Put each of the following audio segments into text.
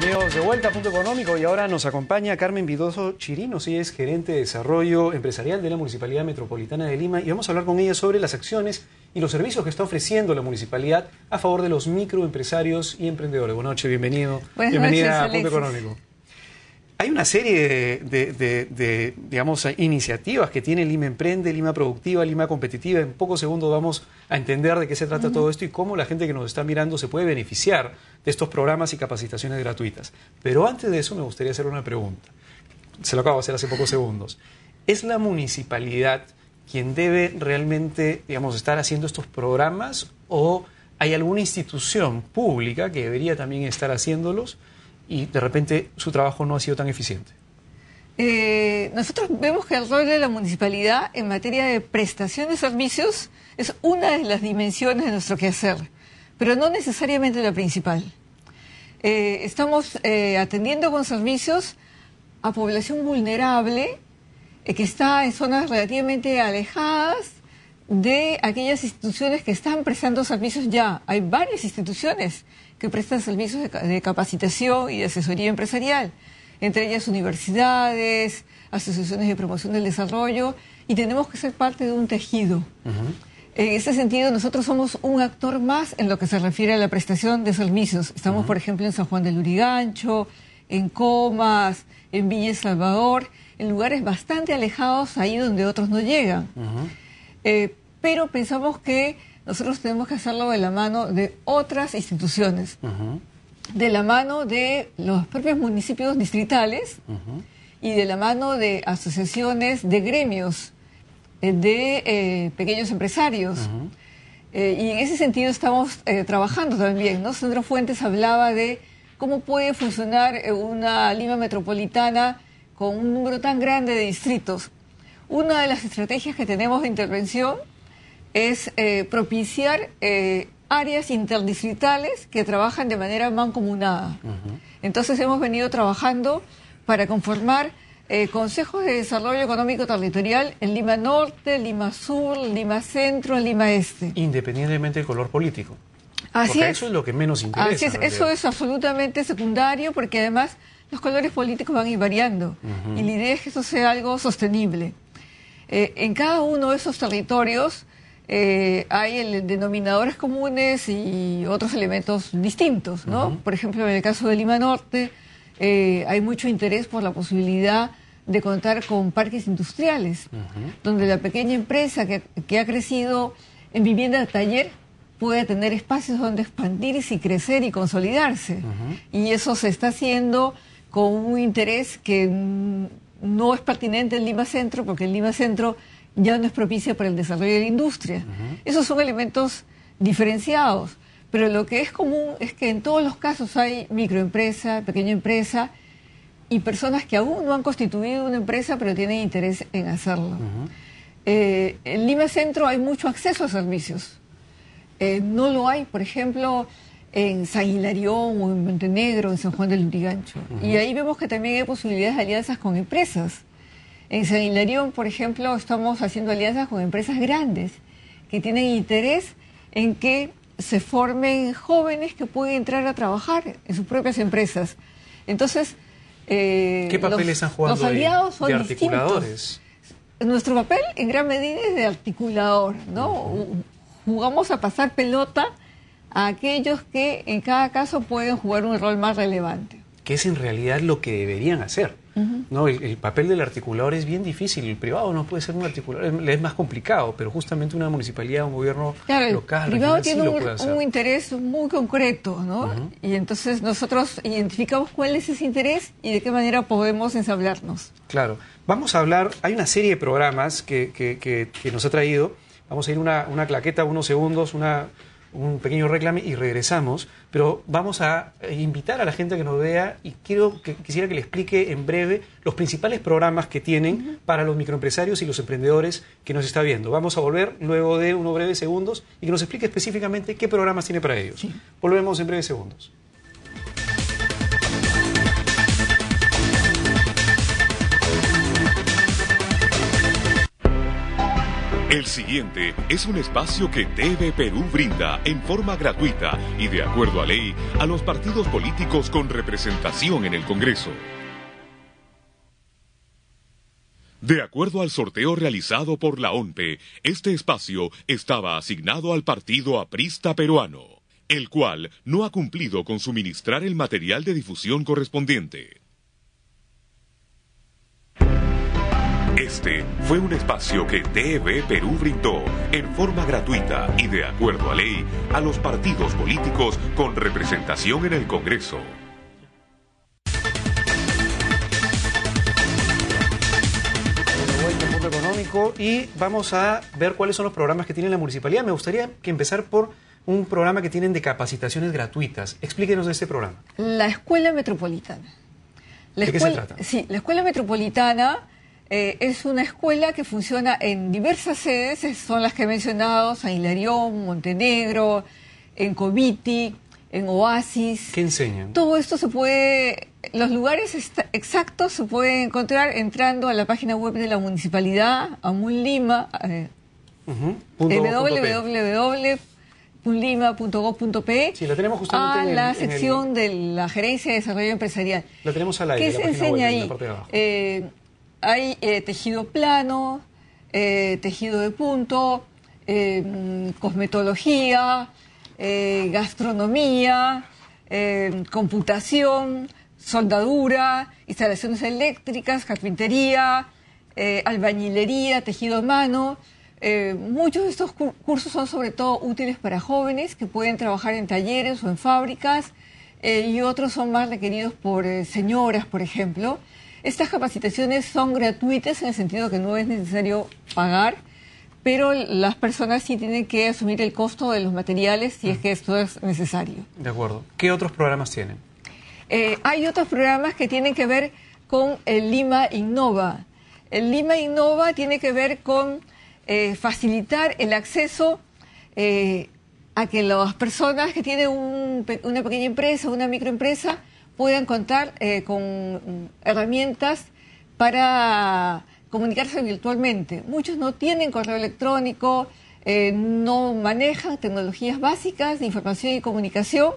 Bienvenidos de vuelta a Punto Económico y ahora nos acompaña Carmen Vidoso Chirino, si es gerente de desarrollo empresarial de la Municipalidad Metropolitana de Lima y vamos a hablar con ella sobre las acciones y los servicios que está ofreciendo la municipalidad a favor de los microempresarios y emprendedores. Buenas noches, bienvenido. Bienvenida a Punto Económico hay una serie de, digamos, iniciativas que tiene Lima Emprende, Lima Productiva, Lima Competitiva. En pocos segundos vamos a entender de qué se trata todo esto y cómo la gente que nos está mirando se puede beneficiar de estos programas y capacitaciones gratuitas. Pero antes de eso me gustaría hacer una pregunta. Se lo acabo de hacer hace pocos segundos. ¿Es la municipalidad quien debe realmente, digamos, estar haciendo estos programas o hay alguna institución pública que debería también estar haciéndolos? y de repente su trabajo no ha sido tan eficiente? Eh, nosotros vemos que el rol de la municipalidad en materia de prestación de servicios es una de las dimensiones de nuestro quehacer, pero no necesariamente la principal. Eh, estamos eh, atendiendo con servicios a población vulnerable que está en zonas relativamente alejadas de aquellas instituciones que están prestando servicios ya. Hay varias instituciones que prestan servicios de, capacitación y de asesoría empresarial, entre ellas universidades, asociaciones de promoción del desarrollo, y tenemos que ser parte de un tejido. En ese sentido, nosotros somos un actor más en lo que se refiere a la prestación de servicios. Estamos, por ejemplo, en San Juan del Urigancho, en Comas, en Villa El Salvador, en lugares bastante alejados, ahí donde otros no llegan. Eh, pero pensamos que nosotros tenemos que hacerlo de la mano de otras instituciones, de la mano de los propios municipios distritales y de la mano de asociaciones de gremios, eh, de eh, pequeños empresarios. Eh, y en ese sentido estamos trabajando también, ¿no? Sandro Fuentes hablaba de cómo puede funcionar una Lima metropolitana con un número tan grande de distritos. Una de las estrategias que tenemos de intervención es eh, propiciar eh, áreas interdistritales que trabajan de manera mancomunada. Entonces hemos venido trabajando para conformar eh, consejos de desarrollo económico territorial en Lima Norte, Lima Sur, Lima Centro, Lima Este. Independientemente del color político. Así porque Eso es lo que menos interesa. Eso es absolutamente secundario porque además los colores políticos van a ir variando y la idea es que eso sea algo sostenible. en cada uno de esos territorios eh, hay denominadores comunes y otros elementos distintos, ¿no? Por ejemplo, en el caso de Lima Norte, eh, hay mucho interés por la posibilidad de contar con parques industriales, donde la pequeña empresa que, ha crecido en vivienda de taller puede tener espacios donde expandirse y crecer y consolidarse. Y eso se está haciendo con un interés que no es pertinente en Lima Centro, porque en Lima Centro ya no es propicia para el desarrollo de la industria. Esos son elementos diferenciados, pero lo que es común es que en todos los casos hay microempresa, pequeña empresa y personas que aún no han constituido una empresa pero tienen interés en hacerlo. Eh, en Lima Centro hay mucho acceso a servicios. Eh, no lo hay, por ejemplo, en San Hilarión o en Montenegro, en San Juan del Luntigancho. Y ahí vemos que también hay posibilidades de alianzas con empresas en San por ejemplo, estamos haciendo alianzas con empresas grandes que tienen interés en que se formen jóvenes que pueden entrar a trabajar en sus propias empresas. Entonces, eh, ¿qué papel han están los aliados articuladores? Nuestro papel en gran medida es de articulador, ¿no? Jugamos a pasar pelota a aquellos que en cada caso pueden jugar un rol más relevante. ¿Qué es en realidad lo que deberían hacer. ¿no? El, papel del articulador es bien difícil, el privado no puede ser un articulador, le es más complicado, pero justamente una municipalidad, un gobierno local. El privado tiene un, interés muy concreto, ¿no? Y entonces nosotros identificamos cuál es ese interés y de qué manera podemos ensablarnos. Claro, vamos a hablar, hay una serie de programas que, que, que nos ha traído, vamos a ir una, una claqueta, unos segundos, una un pequeño reclame y regresamos, pero vamos a eh, invitar a la gente que nos vea y quiero quisiera que le explique en breve los principales programas que tienen para los microempresarios y los emprendedores que nos está viendo. Vamos a volver luego de unos breves segundos y que nos explique específicamente qué programas tiene para ellos. Volvemos en breves segundos. El siguiente es un espacio que TV Perú brinda en forma gratuita y de acuerdo a ley a los partidos políticos con representación en el Congreso. De acuerdo al sorteo realizado por la ONPE, este espacio estaba asignado al partido aprista peruano, el cual no ha cumplido con suministrar el material de difusión correspondiente. Este fue un espacio que TV Perú brindó en forma gratuita y de acuerdo a ley a los partidos políticos con representación en el Congreso. económico y vamos a ver cuáles son los programas que tiene la municipalidad. Me gustaría que empezar por un programa que tienen de capacitaciones gratuitas. Explíquenos de este programa. La Escuela Metropolitana. ¿De qué se trata? Sí, la Escuela Metropolitana eh, es una escuela que funciona en diversas sedes, son las que he mencionado, San Hilarión, Montenegro, en Coviti, en Oasis. ¿Qué enseñan? Todo esto se puede, los lugares exactos se pueden encontrar entrando a la página web de la municipalidad, a Munlima, eh, Sí, la tenemos a en, la sección de la Gerencia de Desarrollo Empresarial. La tenemos al aire. ¿Qué enseña ahí? Eh, hay eh, tejido plano, eh, tejido de punto, eh, cosmetología, gastronomía, computación, soldadura, instalaciones eléctricas, carpintería, albañilería, tejido a mano. muchos de estos cursos son sobre todo útiles para jóvenes que pueden trabajar en talleres o en fábricas y otros son más requeridos por señoras, por ejemplo. Estas capacitaciones son gratuitas en el sentido que no es necesario pagar, pero las personas sí tienen que asumir el costo de los materiales si es que esto es necesario. De acuerdo. ¿Qué otros programas tienen? Eh, hay otros programas que tienen que ver con el Lima Innova. El Lima Innova tiene que ver con eh, facilitar el acceso eh, a que las personas que tienen una pequeña empresa, una microempresa, puedan contar eh, con mm, herramientas para comunicarse virtualmente. Muchos no tienen correo electrónico, eh, no manejan tecnologías básicas de información y comunicación,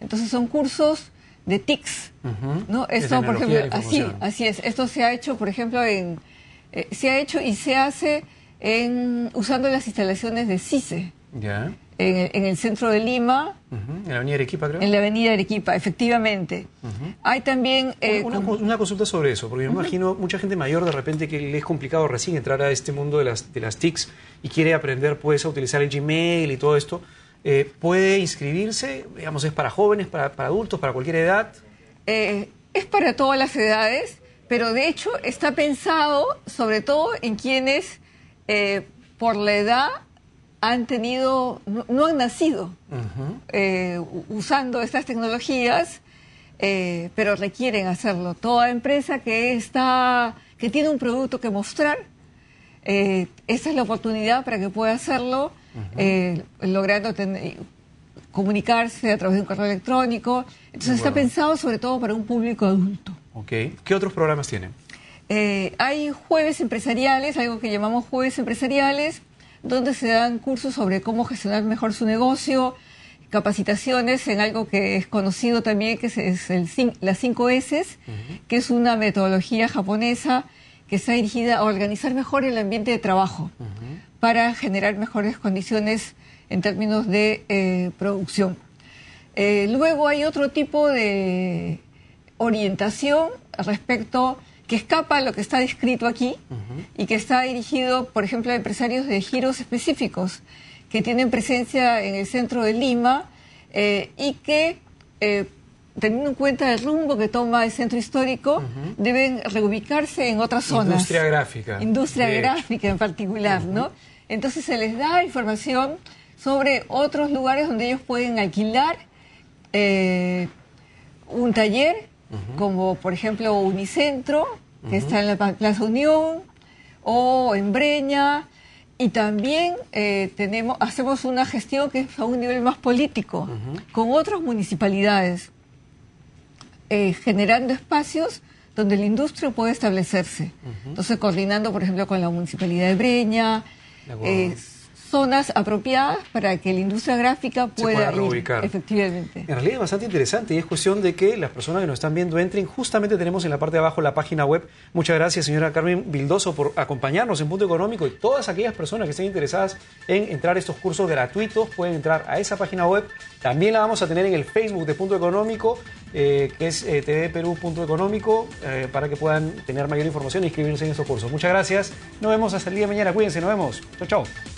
entonces son cursos de TICs, ¿no? Esto, por ejemplo, así, así es. Esto se ha hecho, por ejemplo, en eh, se ha hecho y se hace en usando las instalaciones de CICE en, el centro de Lima. En la avenida Arequipa, creo. En la avenida Arequipa, efectivamente. Hay también... Eh, una, consulta sobre eso, porque me imagino mucha gente mayor de repente que le es complicado recién entrar a este mundo de las, TICs y quiere aprender pues a utilizar el Gmail y todo esto. Eh, ¿Puede inscribirse? Digamos, ¿es para jóvenes, para, adultos, para cualquier edad? Eh, es para todas las edades, pero de hecho está pensado sobre todo en quienes por la edad han tenido, no, han nacido eh, usando estas tecnologías, eh, pero requieren hacerlo. Toda empresa que está, que tiene un producto que mostrar, eh, esa es la oportunidad para que pueda hacerlo, logrando comunicarse a través de un correo electrónico. Entonces está pensado sobre todo para un público adulto. ¿Qué otros programas tienen? hay jueves empresariales, algo que llamamos jueves empresariales, donde se dan cursos sobre cómo gestionar mejor su negocio, capacitaciones en algo que es conocido también, que es, el, las 5 S, que es una metodología japonesa que está dirigida a organizar mejor el ambiente de trabajo para generar mejores condiciones en términos de eh, producción. Eh, luego hay otro tipo de orientación respecto que escapa lo que está descrito aquí y que está dirigido, por ejemplo, a empresarios de giros específicos que tienen presencia en el centro de Lima eh, y que, eh, teniendo en cuenta el rumbo que toma el centro histórico, deben reubicarse en otras zonas. Industria gráfica. Industria gráfica en particular, ¿no? Entonces se les da información sobre otros lugares donde ellos pueden alquilar eh, un taller como por ejemplo Unicentro, que está en la Plaza Unión, o en Breña. Y también eh, tenemos, hacemos una gestión que es a un nivel más político, con otras municipalidades, eh, generando espacios donde la industria puede establecerse. Entonces, coordinando, por ejemplo, con la municipalidad de Breña, zonas apropiadas para que la industria gráfica pueda, reubicar. Efectivamente. En realidad es bastante interesante y es cuestión de que las personas que nos están viendo entren. Justamente tenemos en la parte de abajo la página web. Muchas gracias, señora Carmen Bildoso por acompañarnos en Punto Económico y todas aquellas personas que estén interesadas en entrar a estos cursos gratuitos pueden entrar a esa página web. También la vamos a tener en el Facebook de Punto Económico, eh, que es eh, tvperú.económico, eh, para que puedan tener mayor información y e inscribirse en estos cursos. Muchas gracias. Nos vemos hasta el día de mañana. Cuídense, nos vemos. Chao, chao.